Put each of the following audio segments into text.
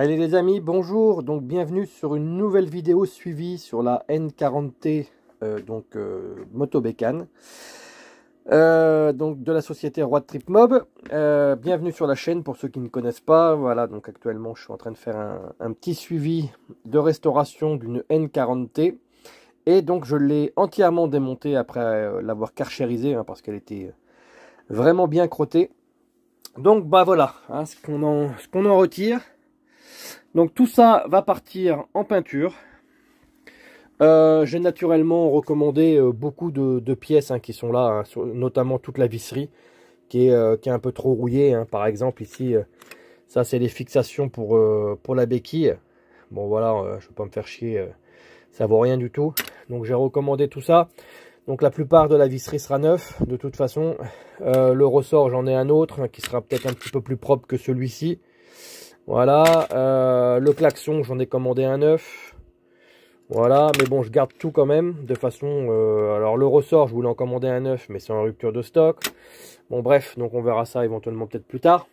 Allez les amis, bonjour, donc bienvenue sur une nouvelle vidéo suivie sur la N40T, euh, donc euh, moto bécane, euh, donc de la société Road Trip Mob. bienvenue sur la chaîne pour ceux qui ne connaissent pas. Voilà, donc actuellement je suis en train de faire un, petit suivi de restauration d'une N40T. Et donc je l'ai entièrement démontée après l'avoir carchérisée hein, parce qu'elle était vraiment bien crottée. Donc bah voilà, hein, ce qu'on en, qu'on en retire. Donc tout ça va partir en peinture. Euh, j'ai naturellement recommandé euh, beaucoup de, pièces hein, qui sont là, hein, notamment toute la visserie qui est, euh, un peu trop rouillée. Hein. Par exemple ici, ça c'est les fixations pour, pour la béquille. Bon voilà, je ne vais pas me faire chier, ça vaut rien du tout. Donc j'ai recommandé tout ça. Donc la plupart de la visserie sera neuf de toute façon. le ressort, j'en ai un autre qui sera peut-être un petit peu plus propre que celui-ci. Voilà. Euh, le klaxon, j'en ai commandé un neuf. Voilà, mais bon, je garde tout quand même, de façon... Euh, alors, le ressort, je voulais en commander un neuf, mais c'est en rupture de stock. Bon, bref, donc on verra ça éventuellement peut-être plus tard.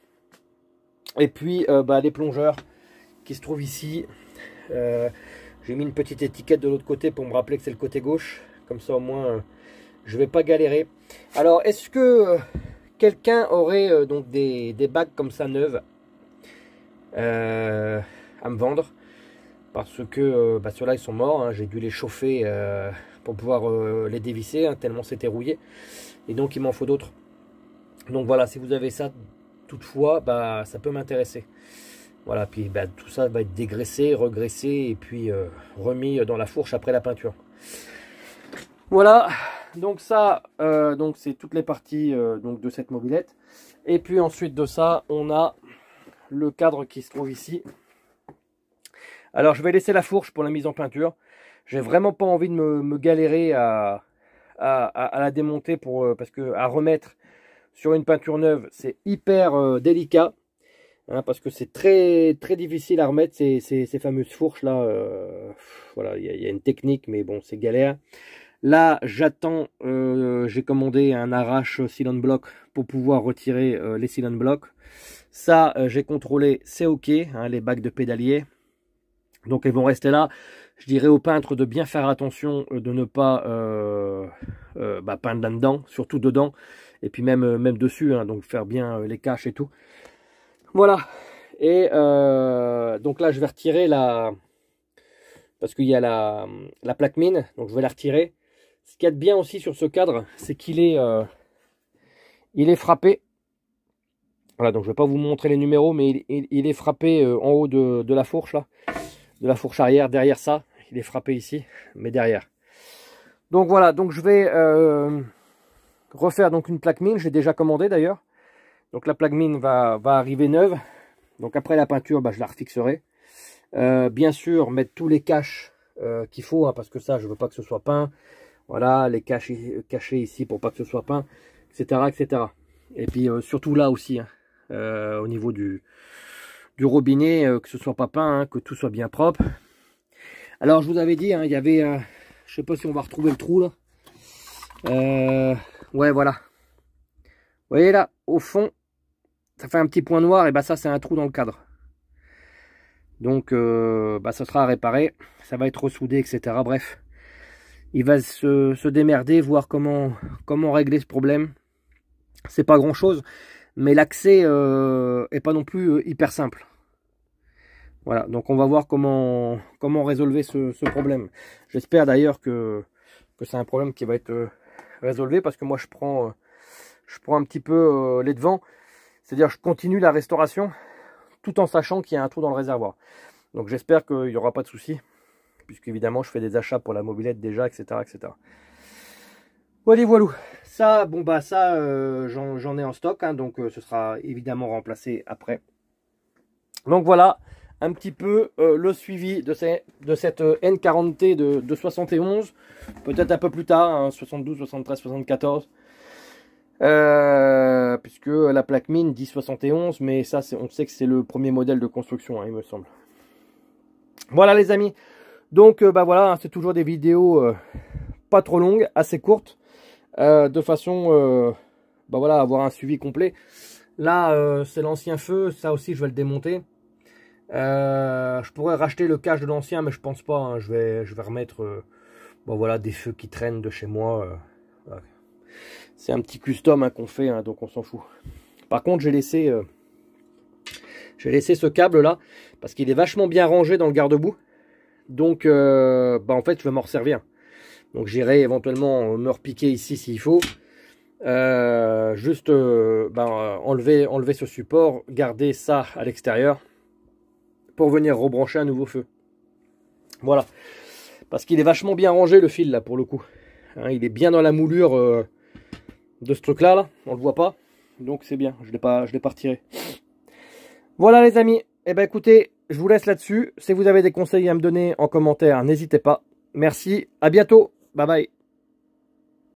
Et puis, euh, bah, les plongeurs qui se trouvent ici. J'ai mis une petite étiquette de l'autre côté pour me rappeler que c'est le côté gauche. Comme ça, au moins, je vais pas galérer. Alors, est-ce que quelqu'un aurait donc des, des bagues comme ça neuves euh, à me vendre parce que euh, bah, ceux-là ils sont morts, hein. j'ai dû les chauffer euh, pour pouvoir les dévisser, hein, tellement c'était rouillé, et donc il m'en faut d'autres. Donc voilà, si vous avez ça, toutefois, bah, ça peut m'intéresser. Voilà, puis bah, tout ça va être dégraissé, regraissé, et puis remis dans la fourche après la peinture. Voilà, donc ça, donc c'est toutes les parties donc de cette mobilette. Et puis ensuite de ça, on a le cadre qui se trouve ici. Alors je vais laisser la fourche pour la mise en peinture. J'ai vraiment pas envie de me, galérer à, la démonter pour, euh, parce que à remettre sur une peinture neuve c'est hyper euh, délicat. Hein, parce que c'est très très difficile à remettre ces, ces, fameuses fourches là. Euh, voilà, il y, a une technique, mais bon, c'est galère. Là, j'attends, euh, j'ai commandé un arrache silent bloc pour pouvoir retirer euh, les silent blocs. Ça, euh, j'ai contrôlé, c'est ok, hein, les bacs de pédalier. Donc elles vont rester là. Je dirais aux peintres de bien faire attention de ne pas bah, peindre là-dedans, surtout dedans, et puis même, même dessus, hein, donc faire bien les caches et tout. Voilà. Et donc là, je vais retirer la, parce qu'il y a la, plaque mine, donc je vais la retirer. Ce qu'il y a de bien aussi sur ce cadre, c'est qu'il est, euh, il, est frappé. Voilà, donc je ne vais pas vous montrer les numéros, mais il, est frappé euh, en haut de, la fourche, là. De la fourche arrière, derrière ça. Il est frappé ici, mais derrière. Donc voilà, donc je vais euh, refaire donc une plaque mine. J'ai déjà commandé d'ailleurs. Donc la plaque mine va, va, arriver neuve. Donc après la peinture, bah, je la refixerai. bien sûr, mettre tous les caches qu'il faut, hein, parce que ça, je ne veux pas que ce soit peint. Voilà, les cacher, euh, ici pour pas que ce soit peint, etc. etc. Et puis euh, surtout là aussi, hein, euh, au niveau du, du robinet, que ce soit pas peint, hein, que tout soit bien propre. Alors je vous avais dit, hein, il y avait, je sais pas si on va retrouver le trou là. ouais, voilà. Vous voyez là, au fond, ça fait un petit point noir, et bah ça c'est un trou dans le cadre. Donc, bah, ça sera à réparer. Ça va être ressoudé, etc. Bref, il va se, démerder, voir comment, comment régler ce problème. C'est pas grand chose, mais l'accès euh, est pas non plus euh, hyper simple. Voilà, donc on va voir comment, comment résolver ce, problème. J'espère d'ailleurs que, c'est un problème qui va être euh, résolvé parce que moi je prends, je prends un petit peu les devants. C'est-à-dire je continue la restauration tout en sachant qu'il y a un trou dans le réservoir. Donc j'espère qu'il n'y aura pas de souci. Puisque évidemment je fais des achats pour la mobilette déjà, etc. etc. Voilà, voilà. Ça, bon bah ça, euh, j'en ai en stock, hein, donc euh, ce sera évidemment remplacé après. Donc voilà, un petit peu euh, le suivi de, cette N40T de, 71, peut-être un peu plus tard, 72, 73, 74. puisque la plaque mine dit 71, mais ça, on sait que c'est le premier modèle de construction, hein, il me semble. Voilà les amis, donc euh, bah voilà, hein, c'est toujours des vidéos euh, pas trop longues, assez courtes, euh, de façon bah voilà, à avoir un suivi complet. Là, c'est l'ancien feu, ça aussi je vais le démonter. je pourrais racheter le cache de l'ancien, mais je pense pas. Hein. Je, vais, je vais remettre bah voilà, des feux qui traînent de chez moi. C'est un petit custom hein, qu'on fait, donc on s'en fout. Par contre, j'ai laissé, j'ai laissé ce câble là, parce qu'il est vachement bien rangé dans le garde-boue. Donc, euh, bah, en fait, je vais m'en resservir. Donc, j'irai éventuellement me repiquer ici s'il faut. Euh, juste euh, bah, enlever, enlever ce support, garder ça à l'extérieur pour venir rebrancher un nouveau feu. Voilà. Parce qu'il est vachement bien rangé le fil là pour le coup. Hein, il est bien dans la moulure de ce truc là, On le voit pas. Donc c'est bien. Je ne l'ai pas, retiré. Voilà les amis. Et eh ben écoutez, je vous laisse là-dessus. Si vous avez des conseils à me donner en commentaire, n'hésitez pas. Merci, à bientôt. Bye bye.